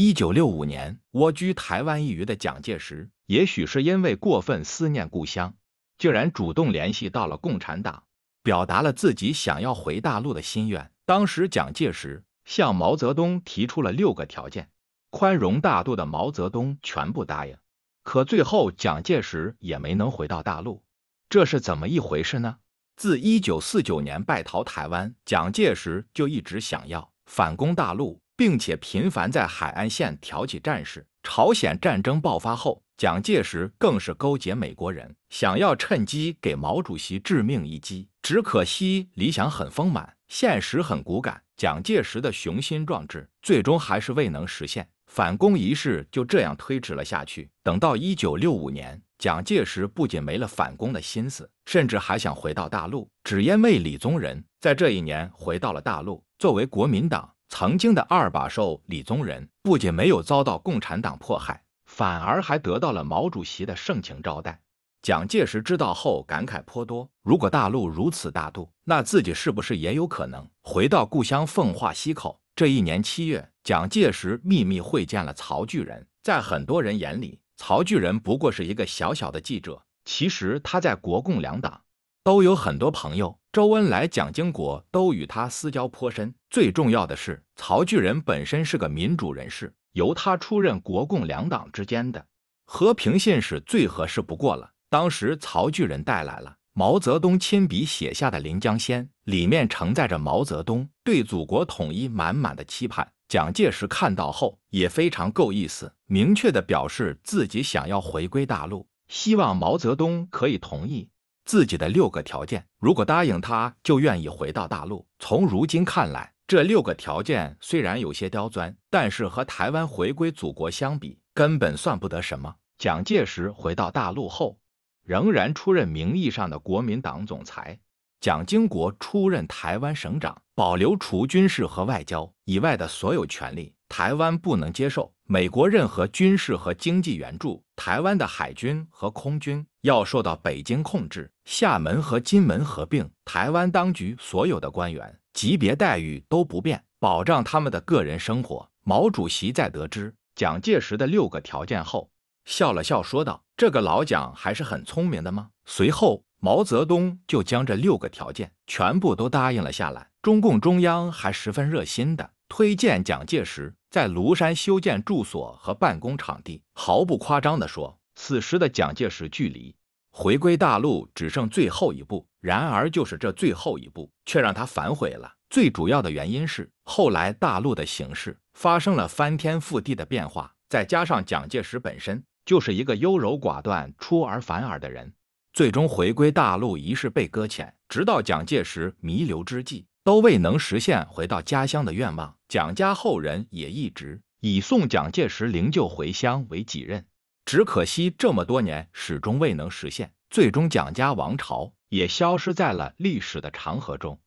一九六五年，蜗居台湾一隅的蒋介石，也许是因为过分思念故乡，竟然主动联系到了共产党，表达了自己想要回大陆的心愿。当时，蒋介石向毛泽东提出了六个条件，宽容大度的毛泽东全部答应。可最后，蒋介石也没能回到大陆，这是怎么一回事呢？自一九四九年败逃台湾，蒋介石就一直想要反攻大陆。并且频繁在海岸线挑起战事。朝鲜战争爆发后，蒋介石更是勾结美国人，想要趁机给毛主席致命一击。只可惜理想很丰满，现实很骨感，蒋介石的雄心壮志最终还是未能实现。反攻一事就这样推迟了下去。等到一九六五年，蒋介石不仅没了反攻的心思，甚至还想回到大陆，只因为李宗仁在这一年回到了大陆，作为国民党。曾经的二把手李宗仁不仅没有遭到共产党迫害，反而还得到了毛主席的盛情招待。蒋介石知道后感慨颇多：如果大陆如此大度，那自己是不是也有可能回到故乡奉化溪口？这一年七月，蒋介石秘密会见了曹巨仁。在很多人眼里，曹巨仁不过是一个小小的记者，其实他在国共两党都有很多朋友。周恩来、蒋经国都与他私交颇深。最重要的是，曹巨人本身是个民主人士，由他出任国共两党之间的和平信使最合适不过了。当时，曹巨人带来了毛泽东亲笔写下的《临江仙》，里面承载着毛泽东对祖国统一满满的期盼。蒋介石看到后也非常够意思，明确地表示自己想要回归大陆，希望毛泽东可以同意。自己的六个条件，如果答应他，就愿意回到大陆。从如今看来，这六个条件虽然有些刁钻，但是和台湾回归祖国相比，根本算不得什么。蒋介石回到大陆后，仍然出任名义上的国民党总裁，蒋经国出任台湾省长，保留除军事和外交以外的所有权利。台湾不能接受美国任何军事和经济援助。台湾的海军和空军要受到北京控制。厦门和金门合并，台湾当局所有的官员级别待遇都不变，保障他们的个人生活。毛主席在得知蒋介石的六个条件后，笑了笑说道：“这个老蒋还是很聪明的吗？”随后，毛泽东就将这六个条件全部都答应了下来。中共中央还十分热心的推荐蒋介石。在庐山修建住所和办公场地，毫不夸张地说，此时的蒋介石距离回归大陆只剩最后一步。然而，就是这最后一步，却让他反悔了。最主要的原因是，后来大陆的形势发生了翻天覆地的变化，再加上蒋介石本身就是一个优柔寡断、出尔反尔的人，最终回归大陆一事被搁浅，直到蒋介石弥留之际。都未能实现回到家乡的愿望，蒋家后人也一直以送蒋介石灵柩回乡为己任，只可惜这么多年始终未能实现，最终蒋家王朝也消失在了历史的长河中。